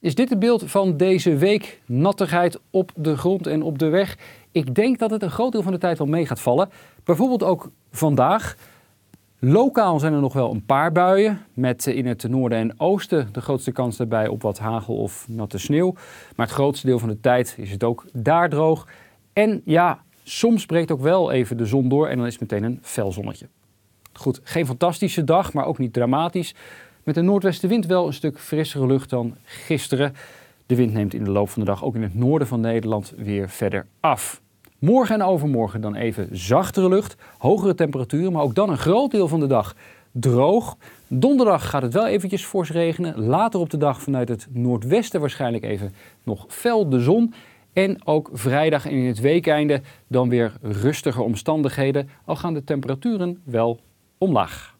Is dit het beeld van deze week? Nattigheid op de grond en op de weg. Ik denk dat het een groot deel van de tijd wel mee gaat vallen. Bijvoorbeeld ook vandaag. Lokaal zijn er nog wel een paar buien. Met eh, in het noorden en oosten de grootste kans daarbij op wat hagel of natte sneeuw. Maar het grootste deel van de tijd is het ook daar droog. En ja, soms breekt ook wel even de zon door en dan is het meteen een fel zonnetje. Goed, geen fantastische dag, maar ook niet dramatisch. Met een noordwestenwind wel een stuk frissere lucht dan gisteren. De wind neemt in de loop van de dag ook in het noorden van Nederland weer verder af. Morgen en overmorgen dan even zachtere lucht, hogere temperaturen, maar ook dan een groot deel van de dag droog. Donderdag gaat het wel eventjes fors regenen. Later op de dag vanuit het noordwesten waarschijnlijk even nog fel de zon. En ook vrijdag en in het weekeinde dan weer rustige omstandigheden, al gaan de temperaturen wel omlaag.